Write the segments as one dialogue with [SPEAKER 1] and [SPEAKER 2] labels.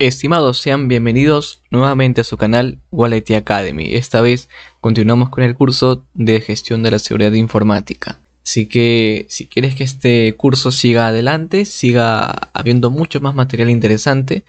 [SPEAKER 1] Estimados, sean bienvenidos nuevamente a su canal Wallet Academy. Esta vez continuamos con el curso de gestión de la seguridad informática. Así que si quieres que este curso siga adelante, siga habiendo mucho más material interesante,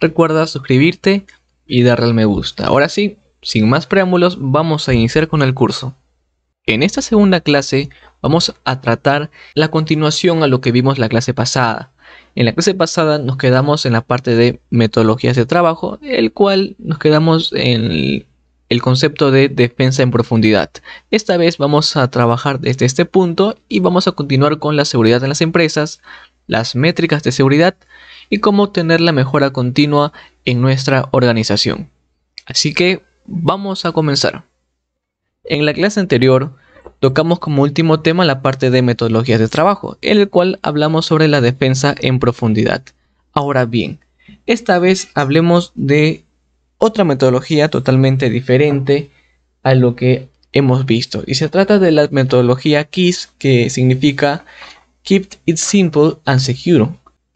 [SPEAKER 1] recuerda suscribirte y darle al me gusta. Ahora sí, sin más preámbulos, vamos a iniciar con el curso. En esta segunda clase vamos a tratar la continuación a lo que vimos la clase pasada en la clase pasada nos quedamos en la parte de metodologías de trabajo, el cual nos quedamos en el concepto de defensa en profundidad. Esta vez vamos a trabajar desde este punto y vamos a continuar con la seguridad en las empresas, las métricas de seguridad y cómo obtener la mejora continua en nuestra organización. Así que vamos a comenzar. En la clase anterior tocamos como último tema la parte de metodologías de trabajo, en el cual hablamos sobre la defensa en profundidad. Ahora bien, esta vez hablemos de otra metodología totalmente diferente a lo que hemos visto. Y se trata de la metodología KISS, que significa Keep It Simple and Secure,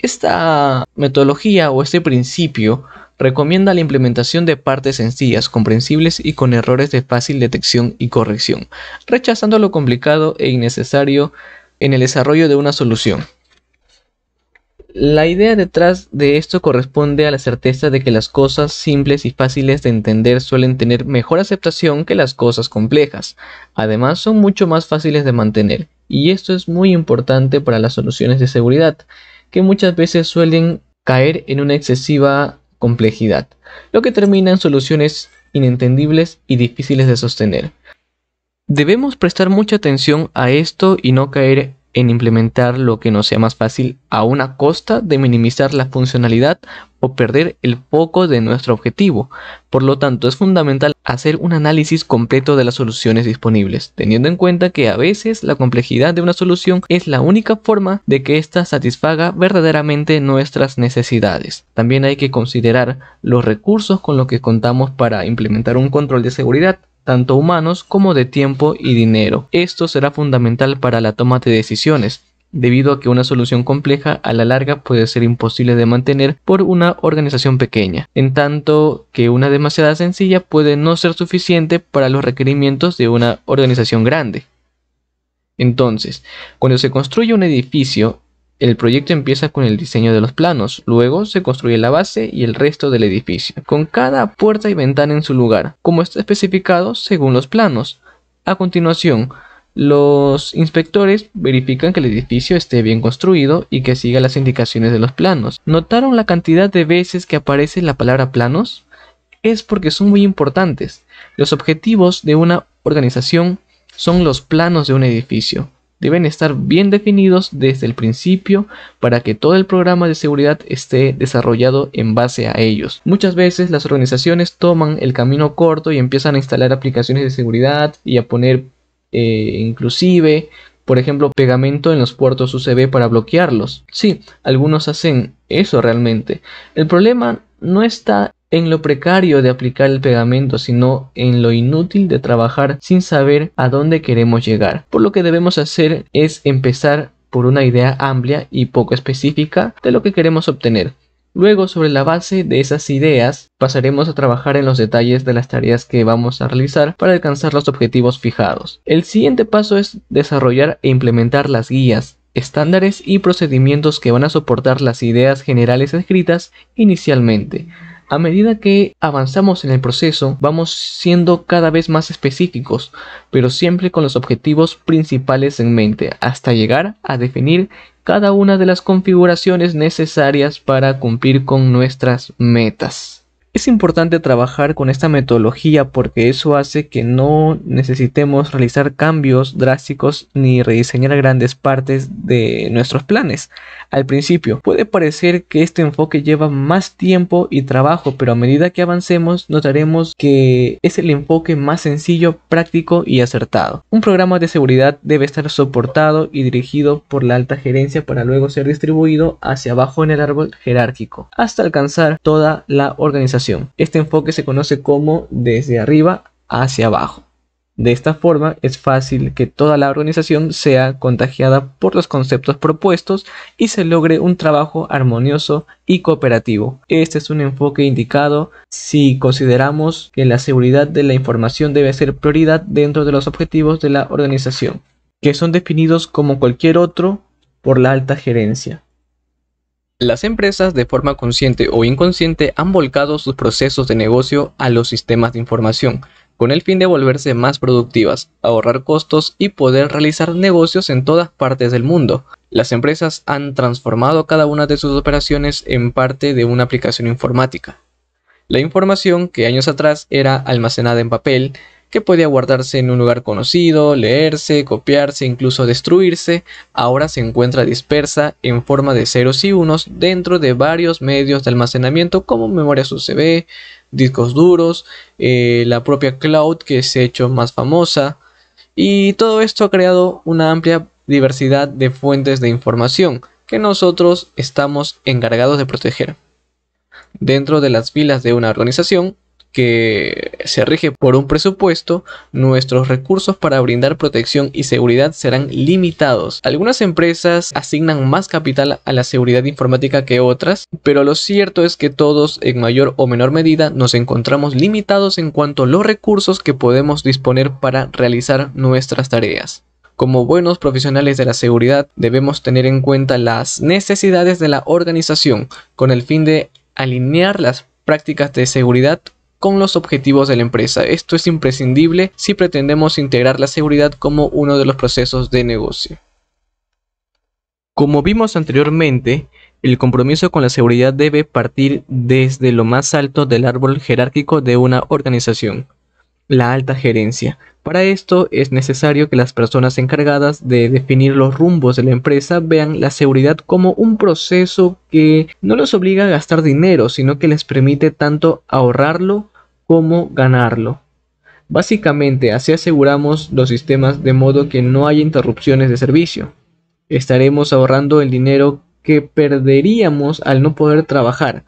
[SPEAKER 1] esta metodología o este principio recomienda la implementación de partes sencillas, comprensibles y con errores de fácil detección y corrección, rechazando lo complicado e innecesario en el desarrollo de una solución. La idea detrás de esto corresponde a la certeza de que las cosas simples y fáciles de entender suelen tener mejor aceptación que las cosas complejas. Además, son mucho más fáciles de mantener, y esto es muy importante para las soluciones de seguridad, que muchas veces suelen caer en una excesiva complejidad, lo que termina en soluciones inentendibles y difíciles de sostener. Debemos prestar mucha atención a esto y no caer en implementar lo que nos sea más fácil a una costa de minimizar la funcionalidad o perder el foco de nuestro objetivo. Por lo tanto, es fundamental hacer un análisis completo de las soluciones disponibles, teniendo en cuenta que a veces la complejidad de una solución es la única forma de que ésta satisfaga verdaderamente nuestras necesidades. También hay que considerar los recursos con los que contamos para implementar un control de seguridad tanto humanos como de tiempo y dinero. Esto será fundamental para la toma de decisiones, debido a que una solución compleja a la larga puede ser imposible de mantener por una organización pequeña, en tanto que una demasiada sencilla puede no ser suficiente para los requerimientos de una organización grande. Entonces, cuando se construye un edificio, el proyecto empieza con el diseño de los planos, luego se construye la base y el resto del edificio, con cada puerta y ventana en su lugar, como está especificado según los planos. A continuación, los inspectores verifican que el edificio esté bien construido y que siga las indicaciones de los planos. ¿Notaron la cantidad de veces que aparece la palabra planos? Es porque son muy importantes. Los objetivos de una organización son los planos de un edificio deben estar bien definidos desde el principio para que todo el programa de seguridad esté desarrollado en base a ellos. Muchas veces las organizaciones toman el camino corto y empiezan a instalar aplicaciones de seguridad y a poner eh, inclusive por ejemplo, pegamento en los puertos USB para bloquearlos. Sí, algunos hacen eso realmente. El problema no está en lo precario de aplicar el pegamento, sino en lo inútil de trabajar sin saber a dónde queremos llegar. Por lo que debemos hacer es empezar por una idea amplia y poco específica de lo que queremos obtener. Luego, sobre la base de esas ideas, pasaremos a trabajar en los detalles de las tareas que vamos a realizar para alcanzar los objetivos fijados. El siguiente paso es desarrollar e implementar las guías, estándares y procedimientos que van a soportar las ideas generales escritas inicialmente. A medida que avanzamos en el proceso, vamos siendo cada vez más específicos, pero siempre con los objetivos principales en mente, hasta llegar a definir cada una de las configuraciones necesarias para cumplir con nuestras metas. Es importante trabajar con esta metodología porque eso hace que no necesitemos realizar cambios drásticos ni rediseñar grandes partes de nuestros planes. Al principio puede parecer que este enfoque lleva más tiempo y trabajo, pero a medida que avancemos notaremos que es el enfoque más sencillo, práctico y acertado. Un programa de seguridad debe estar soportado y dirigido por la alta gerencia para luego ser distribuido hacia abajo en el árbol jerárquico, hasta alcanzar toda la organización este enfoque se conoce como desde arriba hacia abajo. De esta forma es fácil que toda la organización sea contagiada por los conceptos propuestos y se logre un trabajo armonioso y cooperativo. Este es un enfoque indicado si consideramos que la seguridad de la información debe ser prioridad dentro de los objetivos de la organización, que son definidos como cualquier otro por la alta gerencia. Las empresas de forma consciente o inconsciente han volcado sus procesos de negocio a los sistemas de información, con el fin de volverse más productivas, ahorrar costos y poder realizar negocios en todas partes del mundo. Las empresas han transformado cada una de sus operaciones en parte de una aplicación informática. La información que años atrás era almacenada en papel que podía guardarse en un lugar conocido, leerse, copiarse, incluso destruirse, ahora se encuentra dispersa en forma de ceros y unos dentro de varios medios de almacenamiento como memorias USB, discos duros, eh, la propia cloud que se ha hecho más famosa, y todo esto ha creado una amplia diversidad de fuentes de información que nosotros estamos encargados de proteger. Dentro de las filas de una organización que se rige por un presupuesto, nuestros recursos para brindar protección y seguridad serán limitados. Algunas empresas asignan más capital a la seguridad informática que otras, pero lo cierto es que todos, en mayor o menor medida, nos encontramos limitados en cuanto a los recursos que podemos disponer para realizar nuestras tareas. Como buenos profesionales de la seguridad debemos tener en cuenta las necesidades de la organización con el fin de alinear las prácticas de seguridad con los objetivos de la empresa. Esto es imprescindible si pretendemos integrar la seguridad como uno de los procesos de negocio. Como vimos anteriormente, el compromiso con la seguridad debe partir desde lo más alto del árbol jerárquico de una organización, la alta gerencia. Para esto es necesario que las personas encargadas de definir los rumbos de la empresa vean la seguridad como un proceso que no los obliga a gastar dinero, sino que les permite tanto ahorrarlo cómo ganarlo. Básicamente así aseguramos los sistemas de modo que no haya interrupciones de servicio. Estaremos ahorrando el dinero que perderíamos al no poder trabajar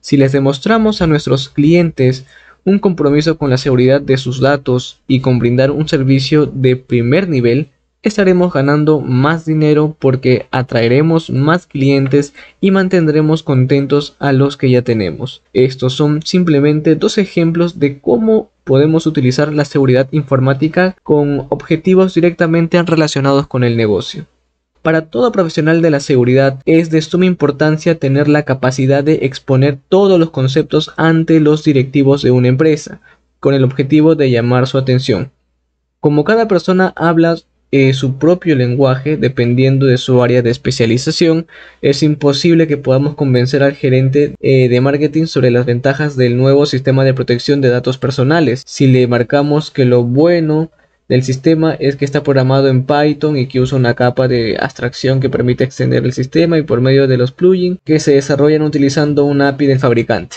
[SPEAKER 1] si les demostramos a nuestros clientes un compromiso con la seguridad de sus datos y con brindar un servicio de primer nivel, estaremos ganando más dinero porque atraeremos más clientes y mantendremos contentos a los que ya tenemos. Estos son simplemente dos ejemplos de cómo podemos utilizar la seguridad informática con objetivos directamente relacionados con el negocio. Para todo profesional de la seguridad es de suma importancia tener la capacidad de exponer todos los conceptos ante los directivos de una empresa, con el objetivo de llamar su atención. Como cada persona habla eh, su propio lenguaje, dependiendo de su área de especialización, es imposible que podamos convencer al gerente eh, de marketing sobre las ventajas del nuevo sistema de protección de datos personales. Si le marcamos que lo bueno del sistema es que está programado en Python y que usa una capa de abstracción que permite extender el sistema y por medio de los plugins que se desarrollan utilizando un API del fabricante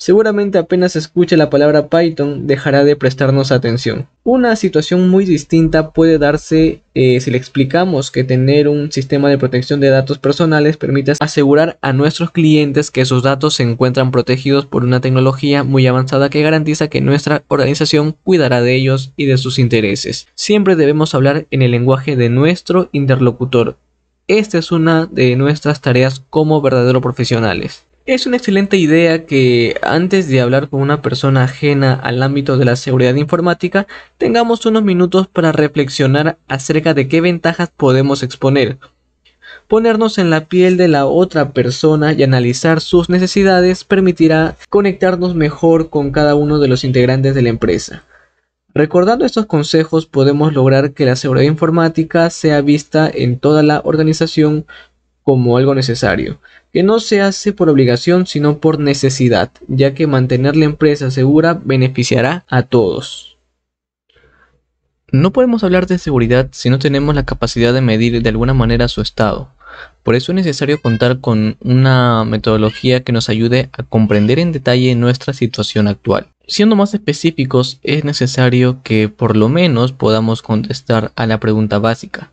[SPEAKER 1] seguramente apenas escuche la palabra Python dejará de prestarnos atención. Una situación muy distinta puede darse eh, si le explicamos que tener un sistema de protección de datos personales permite asegurar a nuestros clientes que sus datos se encuentran protegidos por una tecnología muy avanzada que garantiza que nuestra organización cuidará de ellos y de sus intereses. Siempre debemos hablar en el lenguaje de nuestro interlocutor. Esta es una de nuestras tareas como verdaderos profesionales. Es una excelente idea que antes de hablar con una persona ajena al ámbito de la seguridad informática, tengamos unos minutos para reflexionar acerca de qué ventajas podemos exponer. Ponernos en la piel de la otra persona y analizar sus necesidades permitirá conectarnos mejor con cada uno de los integrantes de la empresa. Recordando estos consejos podemos lograr que la seguridad informática sea vista en toda la organización como algo necesario, que no se hace por obligación sino por necesidad, ya que mantener la empresa segura beneficiará a todos. No podemos hablar de seguridad si no tenemos la capacidad de medir de alguna manera su estado. Por eso es necesario contar con una metodología que nos ayude a comprender en detalle nuestra situación actual. Siendo más específicos, es necesario que por lo menos podamos contestar a la pregunta básica.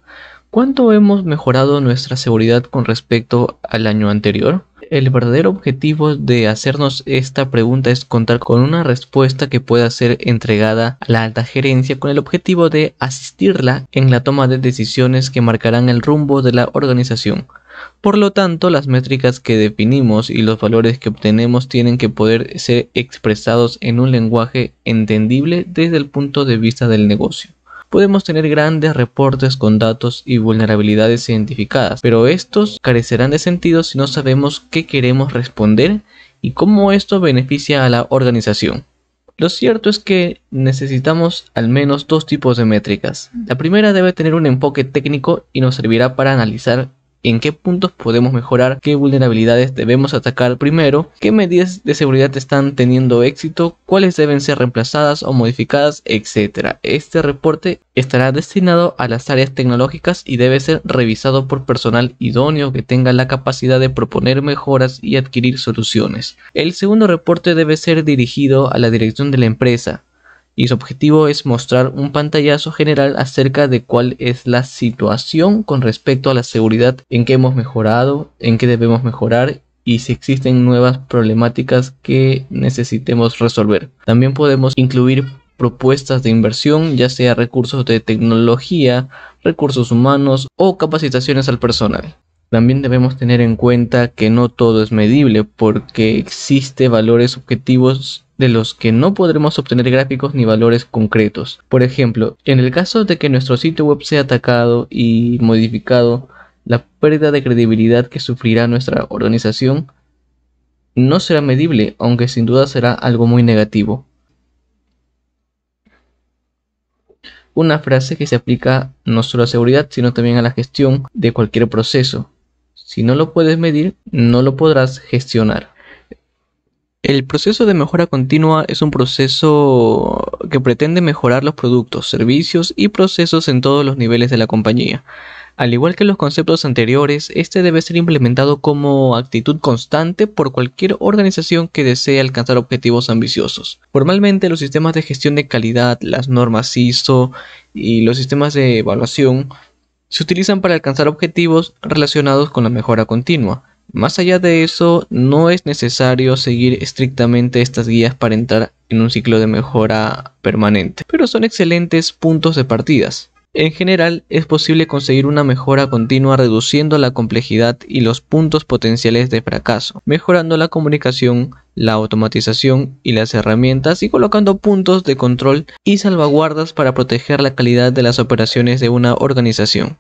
[SPEAKER 1] ¿Cuánto hemos mejorado nuestra seguridad con respecto al año anterior? El verdadero objetivo de hacernos esta pregunta es contar con una respuesta que pueda ser entregada a la alta gerencia con el objetivo de asistirla en la toma de decisiones que marcarán el rumbo de la organización. Por lo tanto, las métricas que definimos y los valores que obtenemos tienen que poder ser expresados en un lenguaje entendible desde el punto de vista del negocio podemos tener grandes reportes con datos y vulnerabilidades identificadas, pero estos carecerán de sentido si no sabemos qué queremos responder y cómo esto beneficia a la organización. Lo cierto es que necesitamos al menos dos tipos de métricas. La primera debe tener un enfoque técnico y nos servirá para analizar en qué puntos podemos mejorar, qué vulnerabilidades debemos atacar primero, qué medidas de seguridad están teniendo éxito, cuáles deben ser reemplazadas o modificadas, etc. Este reporte estará destinado a las áreas tecnológicas y debe ser revisado por personal idóneo que tenga la capacidad de proponer mejoras y adquirir soluciones. El segundo reporte debe ser dirigido a la dirección de la empresa, y su objetivo es mostrar un pantallazo general acerca de cuál es la situación con respecto a la seguridad, en qué hemos mejorado, en qué debemos mejorar y si existen nuevas problemáticas que necesitemos resolver. También podemos incluir propuestas de inversión, ya sea recursos de tecnología, recursos humanos o capacitaciones al personal. También debemos tener en cuenta que no todo es medible porque existe valores objetivos de los que no podremos obtener gráficos ni valores concretos. Por ejemplo, en el caso de que nuestro sitio web sea atacado y modificado, la pérdida de credibilidad que sufrirá nuestra organización no será medible, aunque sin duda será algo muy negativo. Una frase que se aplica no solo a seguridad, sino también a la gestión de cualquier proceso. Si no lo puedes medir, no lo podrás gestionar. El proceso de mejora continua es un proceso que pretende mejorar los productos, servicios y procesos en todos los niveles de la compañía. Al igual que los conceptos anteriores, este debe ser implementado como actitud constante por cualquier organización que desee alcanzar objetivos ambiciosos. Formalmente, los sistemas de gestión de calidad, las normas ISO y los sistemas de evaluación se utilizan para alcanzar objetivos relacionados con la mejora continua. Más allá de eso, no es necesario seguir estrictamente estas guías para entrar en un ciclo de mejora permanente, pero son excelentes puntos de partidas. En general, es posible conseguir una mejora continua reduciendo la complejidad y los puntos potenciales de fracaso, mejorando la comunicación, la automatización y las herramientas y colocando puntos de control y salvaguardas para proteger la calidad de las operaciones de una organización.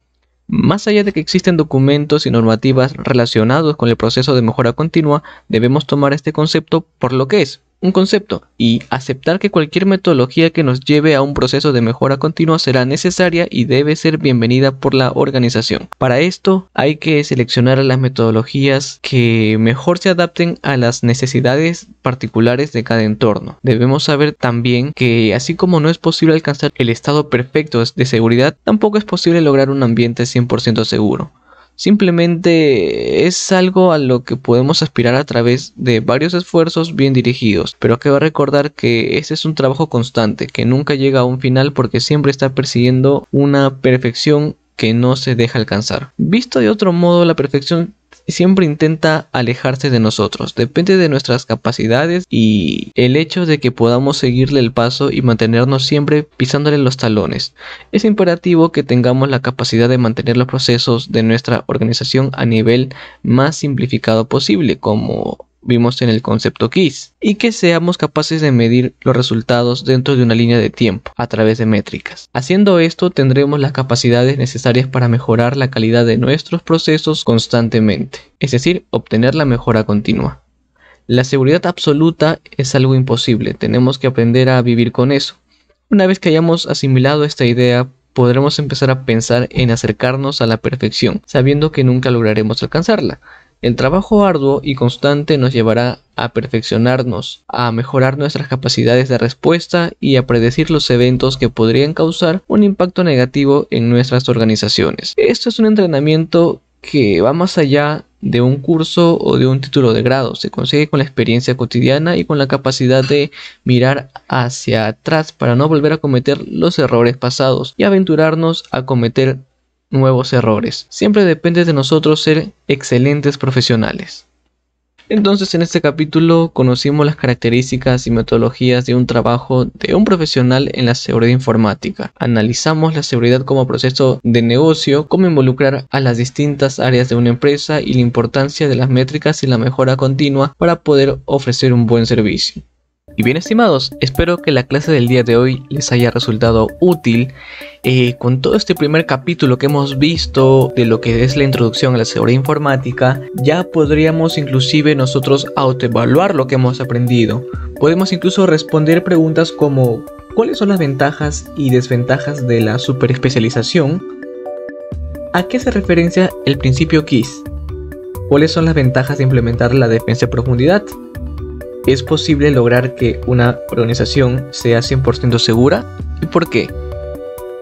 [SPEAKER 1] Más allá de que existen documentos y normativas relacionados con el proceso de mejora continua, debemos tomar este concepto por lo que es, un concepto y aceptar que cualquier metodología que nos lleve a un proceso de mejora continua será necesaria y debe ser bienvenida por la organización. Para esto hay que seleccionar las metodologías que mejor se adapten a las necesidades particulares de cada entorno. Debemos saber también que así como no es posible alcanzar el estado perfecto de seguridad, tampoco es posible lograr un ambiente 100% seguro. Simplemente es algo a lo que podemos aspirar a través de varios esfuerzos bien dirigidos, pero que va a recordar que este es un trabajo constante, que nunca llega a un final porque siempre está persiguiendo una perfección que no se deja alcanzar. Visto de otro modo, la perfección siempre intenta alejarse de nosotros, depende de nuestras capacidades y el hecho de que podamos seguirle el paso y mantenernos siempre pisándole los talones. Es imperativo que tengamos la capacidad de mantener los procesos de nuestra organización a nivel más simplificado posible, como vimos en el concepto KISS, y que seamos capaces de medir los resultados dentro de una línea de tiempo a través de métricas. Haciendo esto tendremos las capacidades necesarias para mejorar la calidad de nuestros procesos constantemente, es decir, obtener la mejora continua. La seguridad absoluta es algo imposible, tenemos que aprender a vivir con eso. Una vez que hayamos asimilado esta idea, podremos empezar a pensar en acercarnos a la perfección, sabiendo que nunca lograremos alcanzarla. El trabajo arduo y constante nos llevará a perfeccionarnos, a mejorar nuestras capacidades de respuesta y a predecir los eventos que podrían causar un impacto negativo en nuestras organizaciones. Esto es un entrenamiento que va más allá de un curso o de un título de grado, se consigue con la experiencia cotidiana y con la capacidad de mirar hacia atrás para no volver a cometer los errores pasados y aventurarnos a cometer nuevos errores. Siempre depende de nosotros ser excelentes profesionales. Entonces en este capítulo conocimos las características y metodologías de un trabajo de un profesional en la seguridad informática. Analizamos la seguridad como proceso de negocio, cómo involucrar a las distintas áreas de una empresa y la importancia de las métricas y la mejora continua para poder ofrecer un buen servicio. Y bien estimados, espero que la clase del día de hoy les haya resultado útil. Eh, con todo este primer capítulo que hemos visto de lo que es la introducción a la seguridad informática, ya podríamos inclusive nosotros autoevaluar lo que hemos aprendido. Podemos incluso responder preguntas como ¿cuáles son las ventajas y desventajas de la superespecialización? ¿A qué se referencia el principio KISS? ¿Cuáles son las ventajas de implementar la defensa de profundidad? ¿Es posible lograr que una organización sea 100% segura? ¿Y por qué?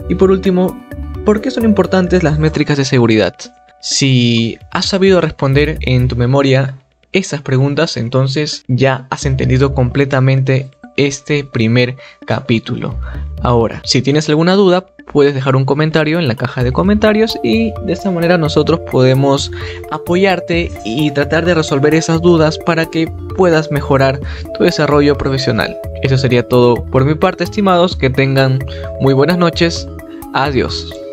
[SPEAKER 1] Y por último, ¿por qué son importantes las métricas de seguridad? Si has sabido responder en tu memoria esas preguntas, entonces ya has entendido completamente este primer capítulo. Ahora, si tienes alguna duda, puedes dejar un comentario en la caja de comentarios y de esta manera nosotros podemos apoyarte y tratar de resolver esas dudas para que puedas mejorar tu desarrollo profesional. Eso sería todo por mi parte, estimados, que tengan muy buenas noches. Adiós.